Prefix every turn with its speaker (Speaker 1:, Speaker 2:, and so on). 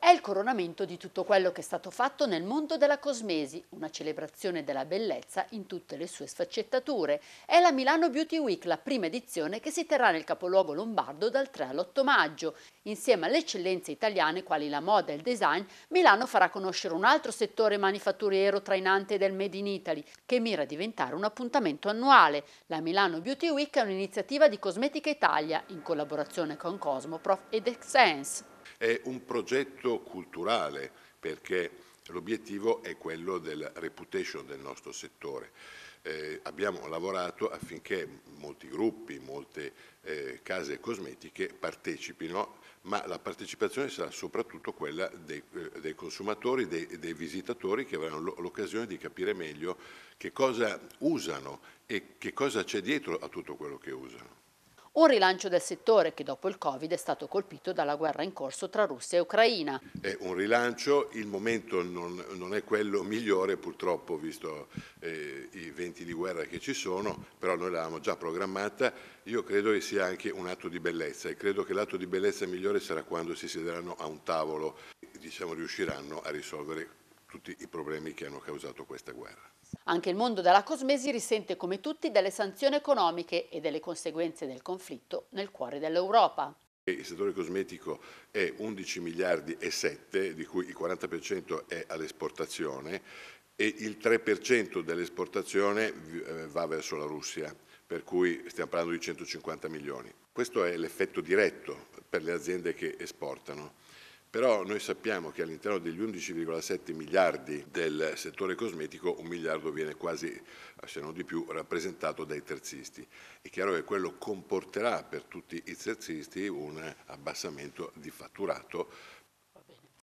Speaker 1: È il coronamento di tutto quello che è stato fatto nel mondo della cosmesi, una celebrazione della bellezza in tutte le sue sfaccettature. È la Milano Beauty Week, la prima edizione che si terrà nel capoluogo lombardo dal 3 all'8 maggio. Insieme alle eccellenze italiane quali la moda e il design, Milano farà conoscere un altro settore manifatturiero trainante del Made in Italy, che mira a diventare un appuntamento annuale. La Milano Beauty Week è un'iniziativa di Cosmetica Italia in collaborazione con Cosmoprof ed Excense.
Speaker 2: È un progetto culturale perché l'obiettivo è quello della reputation del nostro settore. Eh, abbiamo lavorato affinché molti gruppi, molte eh, case cosmetiche partecipino, ma la partecipazione sarà soprattutto quella dei, eh, dei consumatori, dei, dei, visitatori che avranno l'occasione di capire meglio che cosa usano e che cosa c'è dietro a tutto quello che usano
Speaker 1: un rilancio del settore che dopo il Covid è stato colpito dalla guerra in corso tra Russia e Ucraina.
Speaker 2: È un rilancio, il momento non, non è quello migliore purtroppo visto eh, i venti di guerra che ci sono, però noi l'avevamo già programmata, io credo che sia anche un atto di bellezza e credo che l'atto di bellezza migliore sarà quando si siederanno a un tavolo e diciamo, riusciranno a risolvere tutti i problemi che hanno causato questa guerra.
Speaker 1: Anche il mondo della cosmesi risente come tutti delle sanzioni economiche e delle conseguenze del conflitto nel cuore dell'Europa.
Speaker 2: Il settore cosmetico è 11 miliardi e 7, di cui il 40% è all'esportazione e il 3% dell'esportazione eh, va verso la Russia, per cui stiamo parlando di 150 milioni. Questo è l'effetto diretto per le aziende che esportano. Però noi sappiamo che all'interno degli 11,7 miliardi del settore cosmetico un miliardo viene quasi, se non di più, rappresentato dai terzisti. È chiaro che quello comporterà per tutti i terzisti un abbassamento di fatturato